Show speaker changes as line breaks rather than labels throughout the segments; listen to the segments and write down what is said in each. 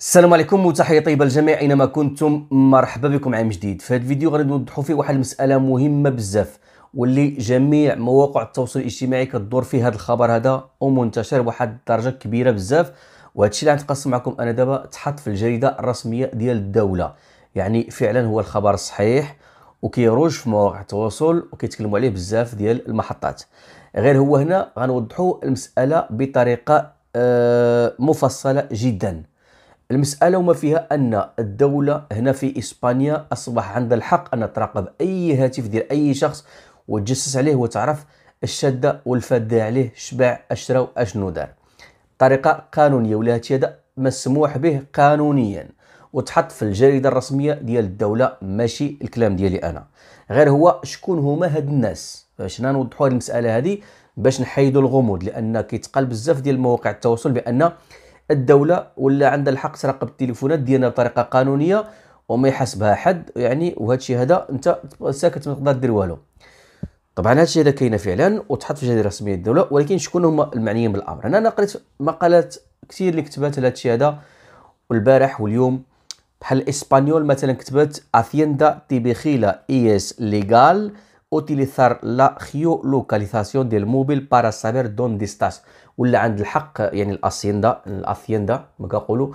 السلام عليكم وتحيه طيبه للجميع اينما كنتم مرحبا بكم عام جديد في هذا الفيديو غادي نوضحوا فيه واحد المساله مهمه بزاف واللي جميع مواقع التواصل الاجتماعي كدور فيه هذا الخبر هذا ومنتشر بواحد الدرجه كبيره بزاف وهذا الشيء اللي غنتقاسم معكم انا دابا تحط في الجريده الرسميه ديال الدوله يعني فعلا هو الخبر الصحيح وكيروج في مواقع التواصل وكيتكلموا عليه بزاف ديال المحطات غير هو هنا غنوضحوا المساله بطريقه آه، مفصله جدا المسألة وما فيها أن الدولة هنا في إسبانيا أصبح عندها الحق أن تراقب أي هاتف ديال أي شخص وتجسس عليه وتعرف الشدة والفادة عليه شبع أشرا أشنو دار طريقة قانونية ولا هذا مسموح به قانونيا وتحط في الجريدة الرسمية ديال الدولة ماشي الكلام ديالي أنا غير هو شكون هما هاد الناس باش نوضحوا هاد المسألة هذه باش نحيدوا الغموض لأن كيتقال بزاف ديال مواقع التواصل بأن الدوله ولا عندها الحق تراقب التليفونات ديالنا بطريقه قانونيه وما يحاسبها حد يعني وهذا الشيء هذا انت ساكت ما تقدر دير والو طبعا هذا الشيء هذا كاين فعلا وتحط في الجريده الرسميه الدوله ولكن شكون هما المعنيين بالامر انا قريت مقالات كثير اللي كتبات على هذا هذا والبارح واليوم بحال الاسبانيول مثلا كتبت اثيندا تيبيخيلا اس ليغال utilizar la geolocalización del móvil para saber dónde estás ولا عند الحق يعني الاسيندا الاسيندا ما كنقولوا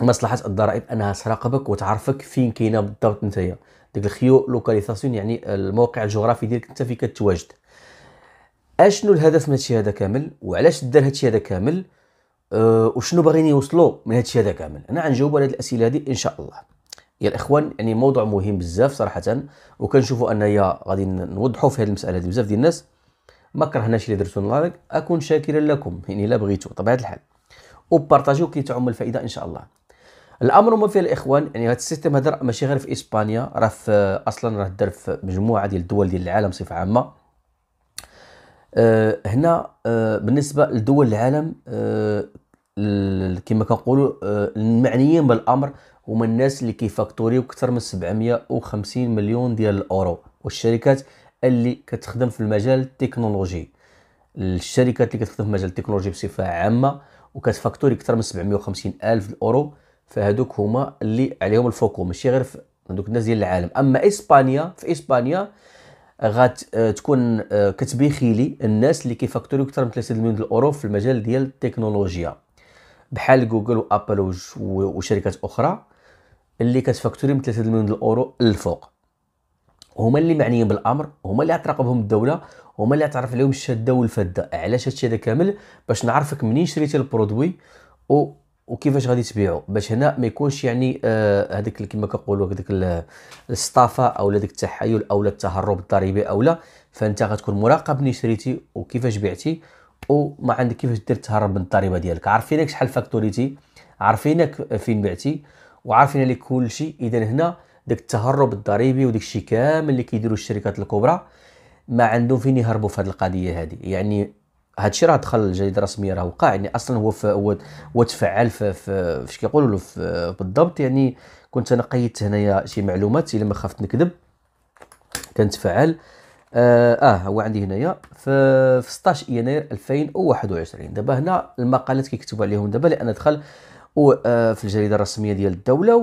مصلحه الضرائب انها تراقبك وتعرفك فين كاينه بالضبط نتايا ديك الخيو لوكاليزاسيون يعني الموقع الجغرافي ديالك انت فين كتواجد اشنو الهدف من هادشي هذا كامل وعلاش دار هادشي هذا كامل أه وشنو باغيين يوصلوا من هادشي هذا كامل انا غنجاوب على هاد الاسئله هادي ان شاء الله يا الاخوان يعني موضوع مهم بزاف صراحه وكنشوفوا انايا غادي نوضحوا في هذه المساله هذه بزاف ديال الناس ما كرهناش اللي درتو لايك اكون شاكرا لكم يعني الا بغيتو طبيعه الحال وبارطاجيو كي تعم الفائده ان شاء الله الامر ما فيه الاخوان يعني هذا السيستم هذا ماشي غير في اسبانيا راه في اصلا راه دار في مجموعه ديال الدول ديال العالم بصفه عامه أه هنا أه بالنسبه لدول العالم أه كما كنقولوا آه، المعنيين بالامر هما الناس اللي كيفاكتوريو اكثر من 750 مليون ديال الاورو والشركات اللي كتخدم في المجال التكنولوجي الشركات اللي كتخدم في مجال التكنولوجي بصفه عامه وكتفاكتوري اكثر من 750 الف الاورو فهذوك هما اللي عليهم الفوكو ماشي غير في هذوك الناس ديال العالم اما اسبانيا في اسبانيا غتكون آه، كتبيخيلي الناس اللي كيفاكتوريو اكثر من 3 مليون الاورو في المجال ديال التكنولوجيا بحال جوجل وابل وشركات اخرى اللي كتفكتوري من 3 مليون الاورو للفوق هما اللي معنيين بالامر هما اللي غتراقبهم الدوله هما اللي غتعرف عليهم الشاده والفاده علاش هادشي هذا كامل باش نعرفك منين شريتي البرودوي و وكيفاش غادي تبيعو باش هنا ما يكونش يعني هذاك آه كما كنقولوا هذاك الصطافه او هذاك التحايل او التهرب الضريبي او لا فانت غتكون مراقب منين شريتي وكيفاش بعتي وما عندك كيفاش دير تهرب من الضريبه ديالك عارفينك شحال فاكتوريتي عارفينك فين بعتي وعارفين عليه كل شيء اذا هنا داك التهرب الضريبي وداك الشيء كامل اللي كيديروا الشركات الكبرى ما عندهم فين يهربوا في هذه القضيه هذه يعني هذا الشيء راه دخل الجريده الرسميه راه وقع يعني اصلا هو هو هو تفعل في في اش كيقولوا له بالضبط يعني كنت انا قيدت هنايا شي معلومات الا ما خفت نكذب كنتفعل آه, اه هو عندي هنايا في 16 يناير 2021 دابا هنا المقالات كيكتبوا عليهم دابا لان دخل وفي آه، الجريده الرسميه ديال الدوله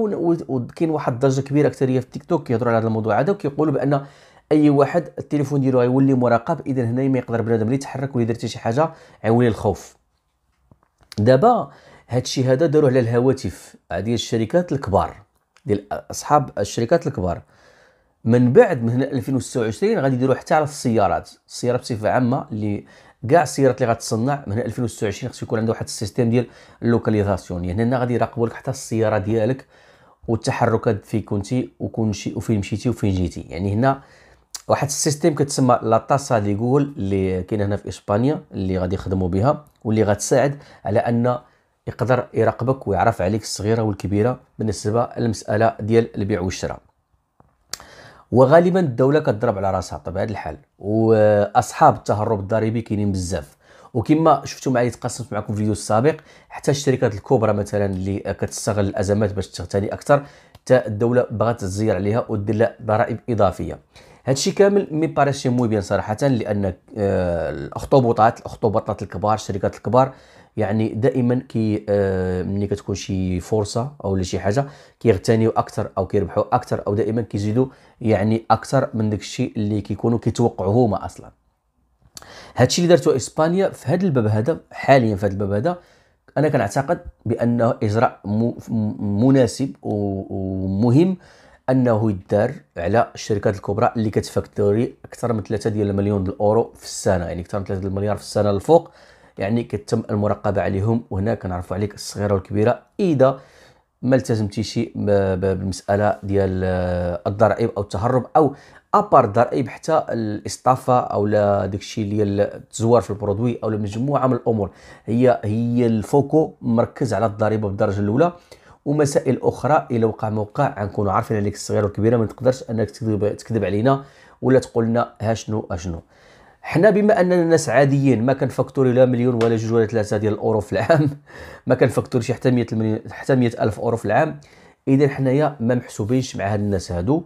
وكاين واحد الضجه كبيره اكثريه في تيك توك كيهضروا على هذا الموضوع هذا وكيقولوا بان اي واحد التليفون ديالو غيولي مراقب اذا هنا ما يقدر بنادم لا يتحرك ولا يدير حتى شي حاجه غيولي الخوف دابا هادشي هذا داروه على الهواتف ديال الشركات الكبار ديال اصحاب الشركات الكبار من بعد من هنا 2026 غادي يديروا حتى على السيارات السيارات بصفه عامه اللي كاع السيارات اللي غتصنع من 2026 خصو يكون عنده واحد السيستيم ديال اللوكاليزاسيون يعني هنا غادي يراقبوا لك حتى السياره ديالك والتحركات فين كنتي وكون شي وفين مشيتي وفين جيتي يعني هنا واحد السيستيم كتسمى لا تاسا دي جول اللي كاين هنا في اسبانيا اللي غادي يخدموا بها واللي غتساعد على ان يقدر يراقبك ويعرف عليك الصغيره والكبيره بالنسبه للمساله ديال البيع والشراء وغالبا الدوله كتضرب على راسها بطبيعه الحال واصحاب التهرب الضريبي كاينين بزاف وكما شفتوا معايا تقسمت معكم في الفيديو السابق حتى الشركات الكبرى مثلا اللي كتستغل الازمات باش تغتني اكثر حتى الدوله بغات تزير عليها ودير لها ضرائب اضافيه هادشي كامل مي باراشي موي بيان صراحه لان آه، الاخطبوطات الاخطبوطات الكبار الشركات الكبار يعني دائما كي آه، ملي كتكون شي فرصه او لا شي حاجه كيغتنيو اكثر او كيربحوا اكثر او دائما كيزيدوا يعني اكثر من داك الشيء اللي كيكونوا كيتوقعوه هما اصلا هادشي اللي دارته اسبانيا في هذا الباب هذا حاليا في هذا الباب هذا انا كنعتقد بانه اجراء مناسب ومهم انه يدار على الشركات الكبرى اللي كتفاكتوري اكثر من 3 ديال المليون الاورو في السنه يعني اكثر من 3 المليار في السنه الفوق يعني كتم المراقبه عليهم وهنا كنعرفوا عليك الصغيره والكبيره اذا ما التزمتيش بالمساله ديال آه، الضرائب او التهرب او ابار الضرائب حتى الاسطافه او داكشي ديال التزوار في البرودوي او مجموعه من الامور هي هي الفوكو مركز على الضريبه بالدرجه الاولى ومسائل اخرى الا وقع موقع غنكونوا عارفين عليك الصغيره والكبيره ما تقدرش انك تكذب تكذب علينا ولا تقول لنا ها شنو اشنو حنا بما اننا ناس عاديين ما كنفكتوري لا مليون ولا جوج ولا ثلاثه ديال الاورو في العام ما كنفكتوريش حتى 100 المليون حتى 100 الف اورو في العام اذا حنايا ما محسوبينش مع هاد الناس هادو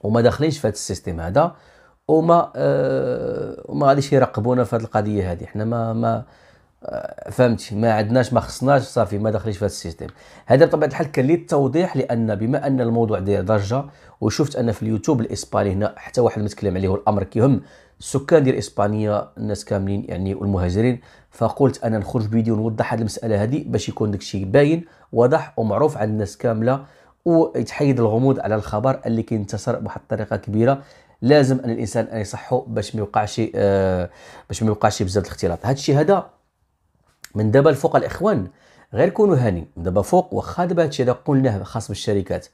وما داخلينش في هاد السيستيم هذا وما آه وما غاديش يراقبونا في هاد القضيه هادي حنا ما ما فهمتي ما عندناش ما خصناش صافي ما دخلش في هذا السيستيم هذا بطبيعه الحال كان للتوضيح لان بما ان الموضوع داير ضجه وشفت ان في اليوتيوب الاسباني هنا حتى واحد متكلم عليه والامر كيهم السكان ديال اسبانيا الناس كاملين يعني والمهاجرين فقلت انا نخرج بفيديو نوضح هذه المساله هذه باش يكون الشيء باين واضح ومعروف عند الناس كامله ويتحيد الغموض على الخبر اللي كينتشر بواحد الطريقه كبيره لازم ان الانسان يصحو باش ما يوقعش آه باش ما يوقعش بزاف الاختلاط هذا الشيء هذا من دابا الفوق الاخوان غير كونوا هاني من دابا فوق واخا دابا هادشي هذا قلناه خاص بالشركات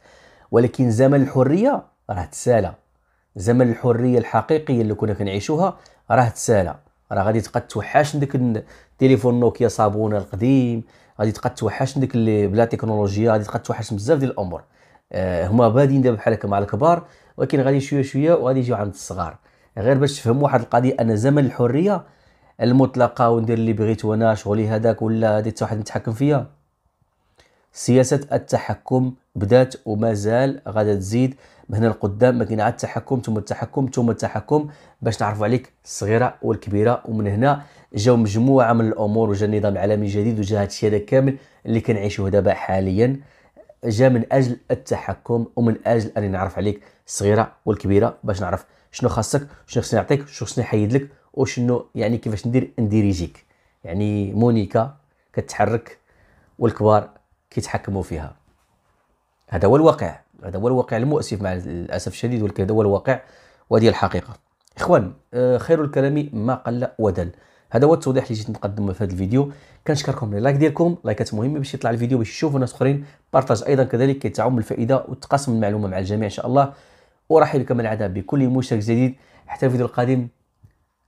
ولكن زمن الحريه راه تسالى زمن الحريه الحقيقيه اللي كنا كنعيشوها راه تسالى راه غادي تبقى توحش ديك التليفون نوكيا صابونه القديم غادي تبقى توحش ديك اللي بلا تكنولوجيا غادي تبقى توحش بزاف ديال الامور آه هما بادين دابا بحال هكا مع الكبار ولكن غادي شويه شويه وغادي يجيو عند الصغار غير باش تفهم واحد القضيه ان زمن الحريه المطلقه وندير اللي بغيت وانا شغلي هذاك ولا هادي حتى واحد متحكم فيا سياسه التحكم بدات ومازال غادا تزيد من هنا لقدام ما كاين عاد التحكم ثم التحكم ثم التحكم باش نعرفوا عليك الصغيره والكبيره ومن هنا جاو مجموعه من الامور وجا النظام العالمي الجديد وجا هذا الشيء هذا كامل اللي كنعيشوه دابا حاليا جا من اجل التحكم ومن اجل اني نعرف عليك الصغيره والكبيره باش نعرف شنو خاصك شنو خصني نعطيك شنو خصني نحيد لك وشنو يعني كيفاش ندير انديريجيك يعني مونيكا كتحرك والكبار كيتحكموا فيها هذا هو الواقع هذا هو الواقع المؤسف مع الاسف الشديد ولكن هذا هو الواقع وهذه الحقيقه اخوان آه، خير الكلام ما قل ودل هذا هو التوضيح اللي جيت نقدمه في هذا الفيديو كنشكركم اللايك ديالكم لايكات مهمه باش يطلع الفيديو باش يشوفوا ناس اخرين بارطاج ايضا كذلك كيتعم الفائده وتقاسم المعلومه مع الجميع ان شاء الله ورحب كما العاده بكل مشترك جديد حتى الفيديو القادم